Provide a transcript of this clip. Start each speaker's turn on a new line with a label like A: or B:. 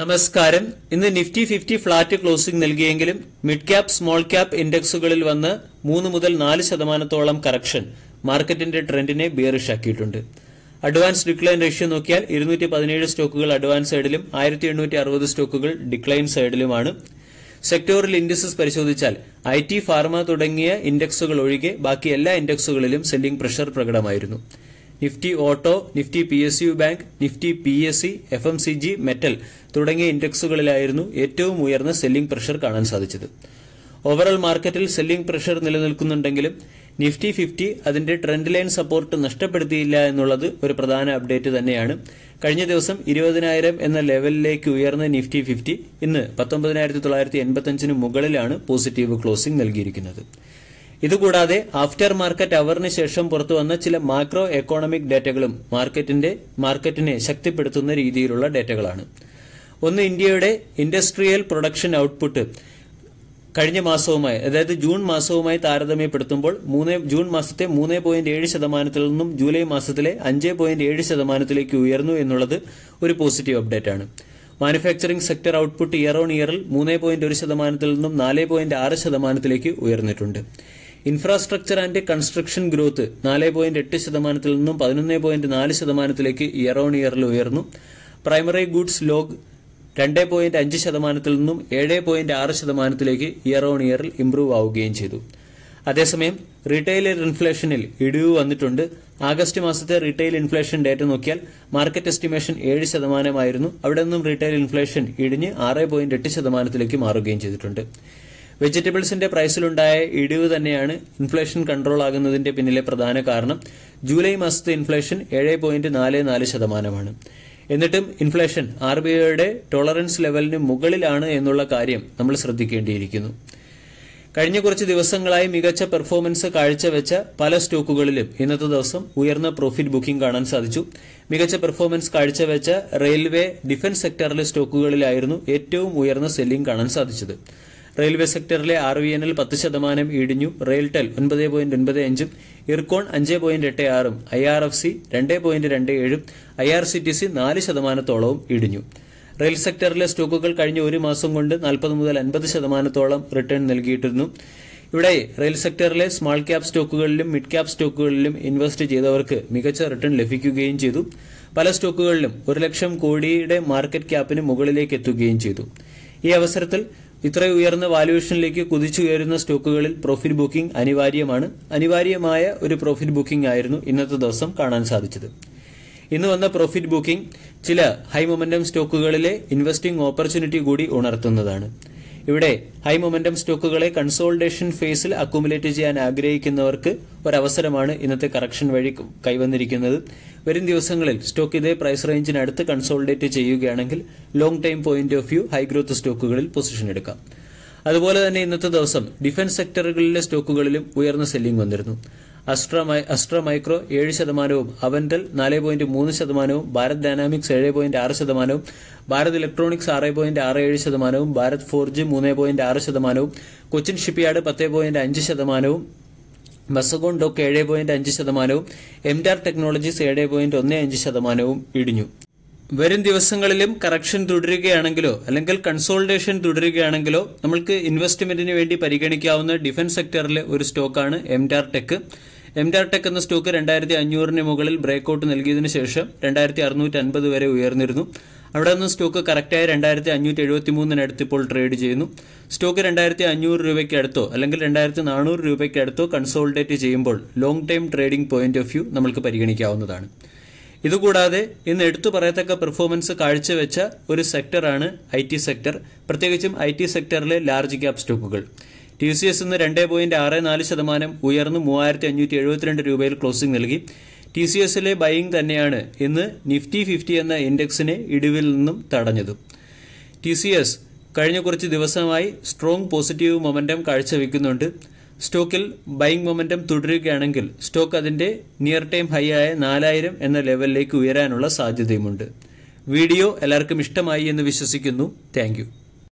A: നമസ്കാരം ഇന്ന് Nifty fifty flat closing നൽകിയെങ്കിലും മിഡ് ക്യാപ് സ്മോൾ ക്യാപ് ഇൻഡെക്സുകളിൽ വന്ന് മൂന്ന് മുതൽ നാല് ശതമാനത്തോളം കറക്ഷൻ മാർക്കറ്റിന്റെ ട്രെൻഡിനെ ബിയറിഷ് ആക്കിയിട്ടുണ്ട് അഡ്വാൻസ് ഡിക്ലൈൻ റേഷ്യോ നോക്കിയാൽ ഇരുന്നൂറ്റി പതിനേഴ് സ്റ്റോക്കുകൾ അഡ്വാൻസ് സൈഡിലും ആയിരത്തി എണ്ണൂറ്റി അറുപത് സ്റ്റോക്കുകൾ ഡിക്ലൈൻ സൈഡിലുമാണ് സെക്ടോറിൽ ഇൻഡെക്സസ് പരിശോധിച്ചാൽ ഐ ടി ഫാർമ തുടങ്ങിയ ഇൻഡെക്സുകൾ ഒഴികെ ബാക്കി എല്ലാ ഇൻഡെക്സുകളിലും സെല്ലിംഗ് പ്രഷർ പ്രകടമായിരുന്നു Nifty auto Nifty P S U bank Nifty P S C F M C G metal തുടങ്ങിയ ഇൻഡെക്സുകളിലായിരുന്നു ഏറ്റവും ഉയർന്ന സെല്ലിംഗ് പ്രഷർ കാണാൻ സാധിച്ചത് ഓവറോൾ മാർക്കറ്റിൽ സെല്ലിംഗ് പ്രഷർ നിലനിൽക്കുന്നുണ്ടെങ്കിലും നിഫ്റ്റി ഫിഫ്റ്റി അതിന്റെ ട്രെൻഡ് ലൈൻ സപ്പോർട്ട് നഷ്ടപ്പെടുത്തിയില്ല എന്നുള്ളത് ഒരു പ്രധാന അപ്ഡേറ്റ് തന്നെയാണ് കഴിഞ്ഞ ദിവസം ഇരുപതിനായിരം എന്ന ലെവലിലേക്ക് ഉയർന്ന നിഫ്റ്റി ഫിഫ്റ്റി ഇന്ന് പത്തൊമ്പതിനായിരത്തി തൊള്ളായിരത്തി എൺപത്തി മുകളിലാണ് പോസിറ്റീവ് ക്ലോസിംഗ് നൽകിയിരിക്കുന്നത് ഇതുകൂടാതെ ആഫ്റ്റർ മാർക്കറ്റ് അവറിന് ശേഷം പുറത്തുവന്ന ചില മാക്രോ എക്കോണമിക് ഡേറ്റകളും മാർക്കറ്റിന്റെ മാർക്കറ്റിനെ ശക്തിപ്പെടുത്തുന്ന രീതിയിലുള്ള ഡേറ്റകളാണ് ഒന്ന് ഇന്ത്യയുടെ ഇൻഡസ്ട്രിയൽ പ്രൊഡക്ഷൻ ഔട്ട്പുട്ട് കഴിഞ്ഞ മാസവുമായി അതായത് ജൂൺ മാസവുമായി താരതമ്യപ്പെടുത്തുമ്പോൾ മൂന്ന് ജൂൺ മാസത്തെ മൂന്ന് പോയിന്റ് ഏഴ് ശതമാനത്തിൽ നിന്നും ജൂലൈ മാസത്തിലെ അഞ്ച് പോയിന്റ് ഏഴ് ശതമാനത്തിലേക്ക് ഉയർന്നു എന്നുള്ളത് ഒരു പോസിറ്റീവ് അപ്ഡേറ്റ് ആണ് manufacturing sector output year on ഇയറിൽ മൂന്ന് പോയിന്റ് ഒരു ശതമാനത്തിൽ നിന്നും നാല് പോയിന്റ് ആറ് ശതമാനത്തിലേക്ക് ഉയർന്നിട്ടുണ്ട് ഇൻഫ്രാസ്ട്രക്ചർ ആൻഡ് കൺസ്ട്രക്ഷൻ ഗ്രോത്ത് നാല് പോയിന്റ് എട്ട് ശതമാനത്തിൽ നിന്നും പതിനൊന്ന് പോയിന്റ് നാല് ശതമാനത്തിലേക്ക് ഇയർ ഓൺ ഇയറിൽ ഉയർന്നു പ്രൈമറി ഗുഡ്സ് ലോഗ് രണ്ട് പോയിന്റ് അഞ്ച് ശതമാനത്തിൽ നിന്നും ഏഴ് പോയിന്റ് ആറ് ശതമാനത്തിലേക്ക് ഇയർ ഓൺ ഇയറിൽ ഇംപ്രൂവ് ആവുകയും ചെയ്തു അതേസമയം റീറ്റെയിൽ ഇൻഫ്ലേഷനിൽ ഇടിവ് വന്നിട്ടുണ്ട് ആഗസ്റ്റ് മാസത്തെ റീറ്റെയിൽ ഇൻഫ്ലേഷൻ ഡേറ്റ നോക്കിയാൽ മാർക്കറ്റ് എസ്റ്റിമേഷൻ ഏഴ് ശതമാനമായിരുന്നു അവിടെ നിന്നും റീറ്റെയിൽ ഇൻഫ്ലേഷൻ ഇടിഞ്ഞ് ആറ് പോയിന്റ് എട്ട് ശതമാനത്തിലേക്ക് മാറുകയും ചെയ്തിട്ടുണ്ട് വെജിറ്റബിൾസിന്റെ പ്രൈസിലുണ്ടായ ഇടിവ് തന്നെയാണ് ഇൻഫ്ലേഷൻ കൺട്രോൾ ആകുന്നതിന്റെ പിന്നിലെ പ്രധാന കാരണം ജൂലൈ മാസത്തെ ഇൻഫ്ലേഷൻ ഏഴ് പോയിന്റ് നാല് നാല് ശതമാനമാണ് എന്നിട്ടും ഇൻഫ്ലേഷൻ ആർ ബി ഐയുടെ ടോളറൻസ് ലെവലിന് മുകളിലാണ് എന്നുള്ള കാര്യം നമ്മൾ ശ്രദ്ധിക്കേണ്ടിയിരിക്കുന്നു കഴിഞ്ഞ കുറച്ച് ദിവസങ്ങളായി മികച്ച പെർഫോമൻസ് കാഴ്ചവെച്ച പല സ്റ്റോക്കുകളിലും ഇന്നത്തെ ദിവസം ഉയർന്ന പ്രോഫിറ്റ് ബുക്കിംഗ് കാണാൻ സാധിച്ചു മികച്ച പെർഫോമൻസ് കാഴ്ചവെച്ച റെയിൽവേ ഡിഫൻസ് സെക്ടറിലെ സ്റ്റോക്കുകളിലായിരുന്നു ഏറ്റവും ഉയർന്ന സെല്ലിംഗ് കാണാൻ സാധിച്ചത് റെയിൽവേ സെക്ടറിലെ ആർ വി എൻ എൽ പത്ത് ശതമാനം ഇടിഞ്ഞു റെയിൽടെൽ ഒൻപത് പോയിന്റ് ഒൻപത് അഞ്ചും ഇർക്കോൺ അഞ്ച് പോയിന്റ് എട്ട് ആറും ഐ ആർ എഫ് സി രണ്ട് പോയിന്റ് രണ്ട് ഏഴും I R C T C നാല് ശതമാനത്തോളവും ഇടിഞ്ഞു റെയിൽ സെക്ടറിലെ സ്റ്റോക്കുകൾ കഴിഞ്ഞ ഒരു മാസം കൊണ്ട് നാൽപ്പത് മുതൽ അൻപത് ശതമാനത്തോളം റിട്ടേൺ നൽകിയിട്ടിരുന്നു ഇവിടെ റെയിൽ സെക്ടറിലെ സ്മാൾ ക്യാപ് സ്റ്റോക്കുകളിലും മിഡ് ക്യാപ് സ്റ്റോക്കുകളിലും ഇൻവെസ്റ്റ് ചെയ്തവർക്ക് മികച്ച റിട്ടേൺ ലഭിക്കുകയും ചെയ്തു പല സ്റ്റോക്കുകളിലും ഒരു ലക്ഷം കോടിയുടെ മാർക്കറ്റ് ക്യാപ്പിന് മുകളിലേക്ക് എത്തുകയും ചെയ്തു ഈ അവസരത്തിൽ ഇത്രയും ഉയർന്ന വാല്യുവേഷനിലേക്ക് കുതിച്ചുയരുന്ന സ്റ്റോക്കുകളിൽ പ്രോഫിറ്റ് ബുക്കിംഗ് അനിവാര്യമാണ് അനിവാര്യമായ ഒരു പ്രോഫിറ്റ് ബുക്കിംഗ് ആയിരുന്നു ഇന്നത്തെ ദിവസം കാണാൻ സാധിച്ചത് ഇന്ന് വന്ന പ്രോഫിറ്റ് ബുക്കിംഗ് ചില ഹൈ മൊമന്റം സ്റ്റോക്കുകളിലെ ഇൻവെസ്റ്റിംഗ് ഓപ്പർച്യൂണിറ്റി കൂടി ഉണർത്തുന്നതാണ് ഇവിടെ ഹൈ മൊമെന്റം സ്റ്റോക്കുകളെ കൺസോൾട്ടേഷൻ ഫേസിൽ അക്യുമുലേറ്റ് ചെയ്യാൻ ആഗ്രഹിക്കുന്നവർക്ക് ഒരവസരമാണ് ഇന്നത്തെ കറക്ഷൻ വഴി കൈവന്നിരിക്കുന്നത് വരും ദിവസങ്ങളിൽ സ്റ്റോക്ക് ഇതേ പ്രൈസ് റേഞ്ചിനടുത്ത് കൺസോൾട്ടേറ്റ് ചെയ്യുകയാണെങ്കിൽ long time point of view high growth സ്റ്റോക്കുകളിൽ പൊസിഷൻ എടുക്കാം അതുപോലെ തന്നെ ഇന്നത്തെ ദിവസം ഡിഫൻസ് സെക്ടറുകളിലെ സ്റ്റോക്കുകളിലും ഉയർന്ന സെല്ലിംഗ് വന്നിരുന്നു അസ്ട്രമൈ മൈക്രോ ഏഴ് ശതമാനവും അവൻഡൽ നാല് പോയിന്റ് മൂന്ന് ശതമാനവും ഭാരത് ഡൈനാമിക്സ് ഏഴ് പോയിന്റ് ആറ് ശതമാനവും ഭാരത് ഇലക്ട്രോണിക്സ് ആറ് പോയിന്റ് ആറ് ഏഴ് ശതമാനവും ഭാരത് ഫോർജ് മൂന്ന് പോയിന്റ് ആറ് ശതമാനവും കൊച്ചിൻ ഷിപ്പ്യാർഡ് പത്ത് പോയിന്റ് അഞ്ച് ശതമാനവും ബസഗോൺ ഡോക്ക് ഏഴ് പോയിന്റ് അഞ്ച് ശതമാനവും എം എംഡാർ ടെക്നോളജീസ് ഏഴ് പോയിന്റ് ഒന്ന് അഞ്ച് ശതമാനവും ഇടിഞ്ഞു വരും ദിവസങ്ങളിലും കറക്ഷൻ തുടരുകയാണെങ്കിലോ അല്ലെങ്കിൽ കൺസോൾട്ടേഷൻ തുടരുകയാണെങ്കിലോ നമ്മൾക്ക് ഇൻവെസ്റ്റ്മെന്റിന് വേണ്ടി പരിഗണിക്കാവുന്ന ഡിഫൻസ് സെക്ടറിലെ ഒരു സ്റ്റോക്കാണ് എം എംഡാർ ടെക്ക് ടെക് എന്ന സ്റ്റോക്ക് രണ്ടായിരത്തി അഞ്ഞൂറിന് മുകളിൽ ഔട്ട് നൽകിയതിനു ശേഷം രണ്ടായിരത്തി അറുന്നൂറ്റി അൻപത് വരെ ഉയർന്നിരുന്നു അവിടെ നിന്ന് സ്റ്റോക്ക് കറക്റ്റായി രണ്ടായിരത്തി അഞ്ഞൂറ്റി എഴുപത്തി മൂന്നിനടുത്ത് ഇപ്പോൾ ട്രേഡ് ചെയ്യുന്നു സ്റ്റോക്ക് രണ്ടായിരത്തി അഞ്ഞൂറ് രൂപയ്ക്ക് അടുത്തോ അല്ലെങ്കിൽ രണ്ടായിരത്തി നാനൂറ് രൂപയ്ക്ക് അടുത്തോ കൺസോൾഡേറ്റ് ചെയ്യുമ്പോൾ long time trading point of view നമ്മൾക്ക് പരിഗണിക്കാവുന്നതാണ് ഇതുകൂടാതെ ഇന്ന് എടുത്തു പറയത്തക്ക പെർഫോമൻസ് കാഴ്ചവെച്ച ഒരു സെക്ടറാണ് ഐ ടി സെക്ടർ പ്രത്യേകിച്ചും ഐ ടി സെക്ടറിലെ ലാർജ് ക്യാപ് സ്റ്റോക്കുകൾ ടി സി എസ് ഇന്ന് രണ്ട് പോയിന്റ് ആറ് നാല് ശതമാനം ഉയർന്ന് മൂവായിരത്തി അഞ്ഞൂറ്റി എഴുപത്തിരണ്ട് രൂപയിൽ ക്ലോസിംഗ് നൽകി ടി സി എസിലെ ബൈയിങ് തന്നെയാണ് ഇന്ന് നിഫ്റ്റി ഫിഫ്റ്റി എന്ന ഇൻഡെക്സിനെ ഇടിവിൽ നിന്നും തടഞ്ഞത് ടി സി എസ് കഴിഞ്ഞ കുറച്ച് ദിവസമായി സ്ട്രോങ് പോസിറ്റീവ് മൊമെൻറ്റം കാഴ്ചവെക്കുന്നുണ്ട് സ്റ്റോക്കിൽ ബൈങ് മൊമെൻറ്റം തുടരുകയാണെങ്കിൽ സ്റ്റോക്ക് അതിൻ്റെ നിയർ ടൈം ഹൈ ആയ നാലായിരം എന്ന ലെവലിലേക്ക് ഉയരാനുള്ള സാധ്യതയുമുണ്ട് വീഡിയോ എല്ലാവർക്കും ഇഷ്ടമായി എന്ന് വിശ്വസിക്കുന്നു താങ്ക്